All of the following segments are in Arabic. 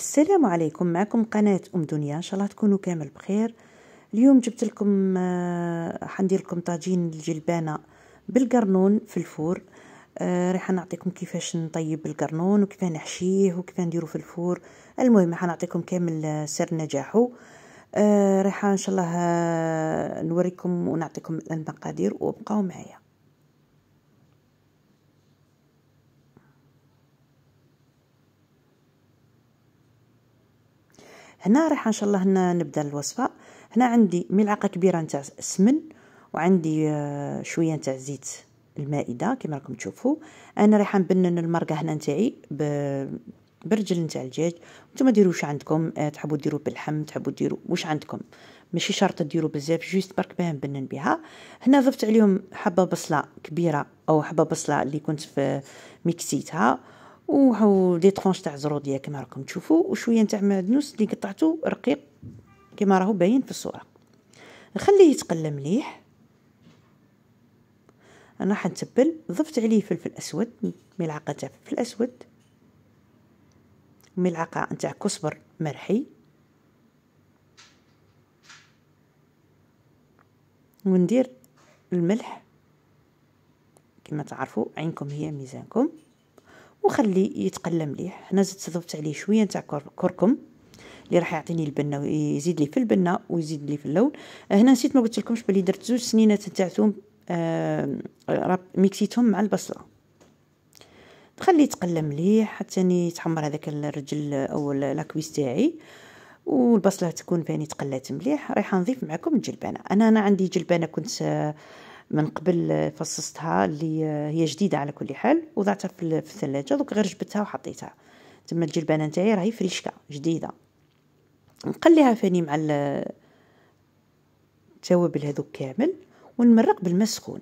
السلام عليكم معكم قناة أم دنيا إن شاء الله تكونوا كامل بخير اليوم جبت لكم آه، حندير لكم طاجين الجلبانة بالقرنون في الفور آه، راح نعطيكم كيفاش نطيب القرنون وكيف نحشيه وكيف نديرو في الفور المهم راح نعطيكم كامل آه، سر نجاحه راح ان شاء الله نوريكم ونعطيكم المقادير وابقوا معايا هنا راح ان شاء الله هنا نبدا الوصفه هنا عندي ملعقه كبيره نتاع السمن وعندي آه، شويه نتاع زيت المائده كما راكم تشوفوا انا رايحه نبنن المرقه هنا نتاعي ب... برجل نتاع الدجاج نتوما ديروا واش عندكم آه، تحبوا ديروا باللحم تحبوا ديروا واش عندكم ماشي شرط ديروا بزاف جوست برك باه نبنن بها هنا ضفت عليهم حبه بصله كبيره او حبه بصله اللي كنت في ميكسيتها وهاو دي طرونش تاع زروديه كما راكم تشوفوا وشويه نتاع معدنوس اللي قطعته رقيق كما راهو باين في الصوره نخليه يتقلى مليح انا راح نتبل ضفت عليه فلفل اسود ملعقه تاع فلفل اسود ملعقه نتاع كسبر مرحي وندير الملح كما تعرفوا عينكم هي ميزانكم وخلي يتقلى مليح هنا زدت ضفت عليه شويه نتاع كركم اللي راح يعطيني البنه يزيد لي في البنه ويزيد لي في اللون هنا نسيت ما قلت لكمش بلي درت زوج سنينات نتاع ثوم آه ميكسيتهم مع البصله نخليه يتقلى مليح حتى يتحمر هذاك الرجل او لاكويس تاعي والبصله تكون فاني تقلات مليح رايحه نضيف معكم الجلبانه انا انا عندي جلبانه كنت آه، من قبل فصصتها اللي هي جديده على كل حال وضعتها في الثلاجه دوك غير جبتها وحطيتها تما الجلبانه نتاعي راهي فريشكه جديده نقليها فاني مع التوابل هذوك كامل ونمرق بالماء سخون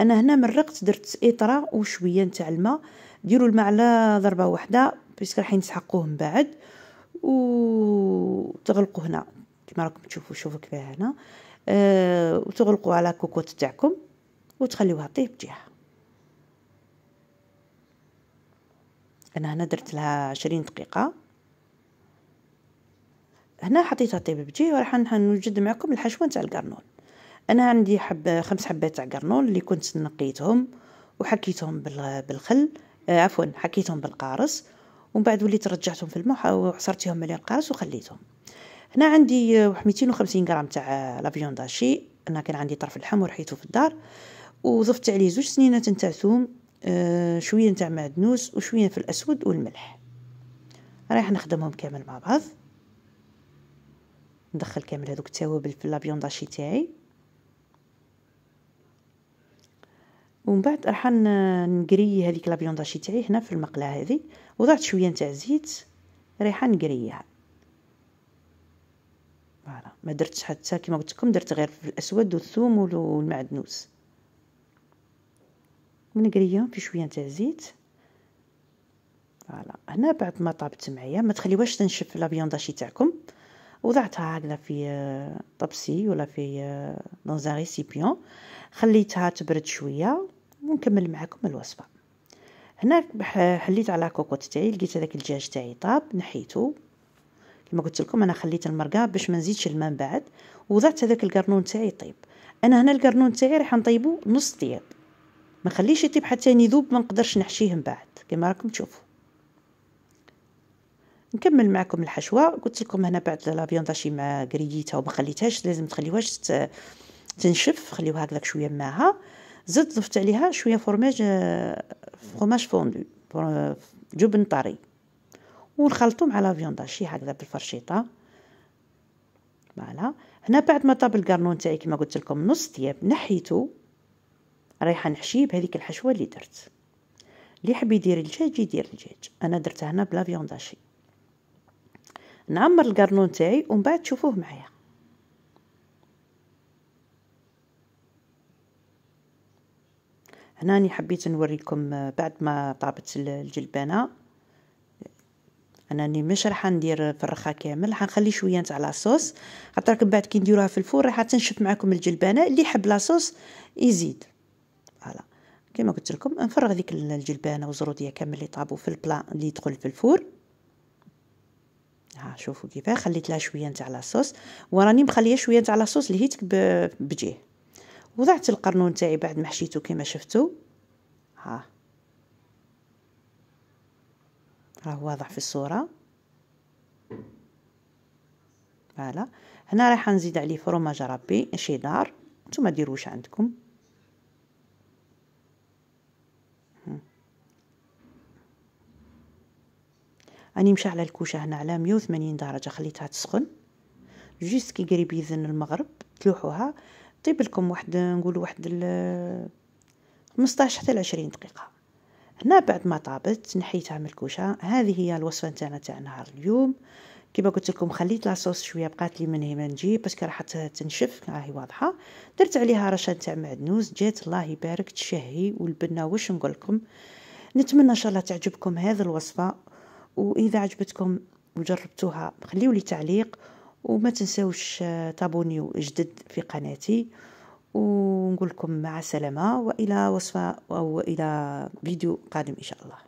انا هنا مرقت درت اطره وشويه نتاع الماء ديروا الماء على ضربه واحده باسكو راح نسحقوه من بعد وتغلقوا هنا كما راكم تشوفوا شوفوا كيفاه هنا آه وتغلقوا على كوكوت تاعكم وتخليوها طيب جهه انا هنا درت لها عشرين دقيقه هنا حطيتها طيب بجهه وراح نوجد معكم الحشوه تاع القرنون انا عندي حب خمس حبات تاع قرنون اللي كنت نقيتهم وحكيتهم بالخل آه عفوا حكيتهم بالقارص ومن بعد وليت رجعتهم في الماء وعصرتهم مليان قارص وخليتهم هنا عندي واحد 250 غرام تاع لا فيونداشي انا كان عندي طرف اللحم ورحيته في الدار وضفت عليه زوج سنينات نتاع ثوم آه شويه نتاع معدنوس وشويه في الاسود والملح رايح نخدمهم كامل مع بعض ندخل كامل هذوك التوابل في لابيونداشي تاعي ومن بعد راح نقري هذيك لابيونداشي تاعي هنا في المقله هذه وضعت شويه نتاع زيت رايحه نقريها ما درتش حتى كما قلت لكم درت غير في الاسود والثوم والمعدنوس ونقريهم في شويه نتاع زيت فوالا هنا بعد ما طابت معايا ما تخليوهاش تنشف لا بيونداشي تاعكم وضعتها هكذا في آه، طبسي ولا في دون ان ريسيبيون خليتها تبرد شويه ونكمل معكم الوصفه هنا حليت على كوكوت تاعي لقيت هذاك الدجاج تاعي طاب نحيته كما قلت لكم انا خليت المرقه باش ما نزيدش الماء من بعد وضعت هذاك القرنون تاعي يطيب انا هنا القرنون تاعي راح نطيبو نص طياب ما نخليش يطيب حتى يذوب ما نقدرش نحشيه من بعد كما راكم تشوفوا نكمل معكم الحشوه قلت لكم هنا بعد لا بيونطاشي مع قريتها وما خليتهاش لازم تخليوهاش تنشف خليوها هكذاك شويه معها زدت ضفت عليها شويه فرماج فرماج فوندو جبن طري ونخلطو مع لا شي هكذا بالفرشيطه فوالا هنا بعد ما طاب الكارنون تاعي كما قلت لكم نص طياب نحيتو رايحه نحشيه بهذيك الحشوه اللي درت اللي حبي يدير الدجاج يدير الدجاج انا درته هنا بلا فيونداشي نعمر الكارنون تاعي ومن بعد تشوفوه معايا هنا حبيت نوريكم بعد ما طابت الجلبانه انني مش راح ندير فرخه كامل راح نخلي شويه نتاع لاصوص خاطرك بعد كي نديروها في الفور راح تنشف معكم الجلبانه اللي يحب لاصوص يزيد فوالا كما قلت لكم نفرغ ديك الجلبانه والزروديه كامل اللي طابو في البلا اللي يدخل في الفور ها شوفوا كيفاه خليت لها شويه نتاع لاصوص وراني مخليه شويه نتاع لاصوص لهيتك بجيه وضعت القرنون تاعي بعد ما حشيته كما شفتوا ها راه واضح في الصورة فوالا هنا رايحة نزيد عليه فروماج ربي شيدار نتوما ديروا واش عندكم راني أه. على الكوشه هنا على 180 درجه خليتها تسخن جوست كي قريب يذن المغرب تلوحوها طيب لكم واحد نقول واحد 15 حتى 20 دقيقه هنا بعد ما طابت نحيتها من الكوشه هذه هي الوصفه نتاعنا تاع نهار اليوم كما قلت لكم خليت لاصوص شويه بقات لي من هنا نجي باسكو راح تنشف راهي واضحه درت عليها رشه تاع معدنوس جات الله يبارك تشهي والبنه واش نقول لكم نتمنى ان شاء الله تعجبكم هذه الوصفه واذا عجبتكم وجربتوها خليولي تعليق وما تنساوش تابونيو آه، جدد في قناتي ونقول لكم مع السلامة وإلى وصفة أو إلى فيديو قادم إن شاء الله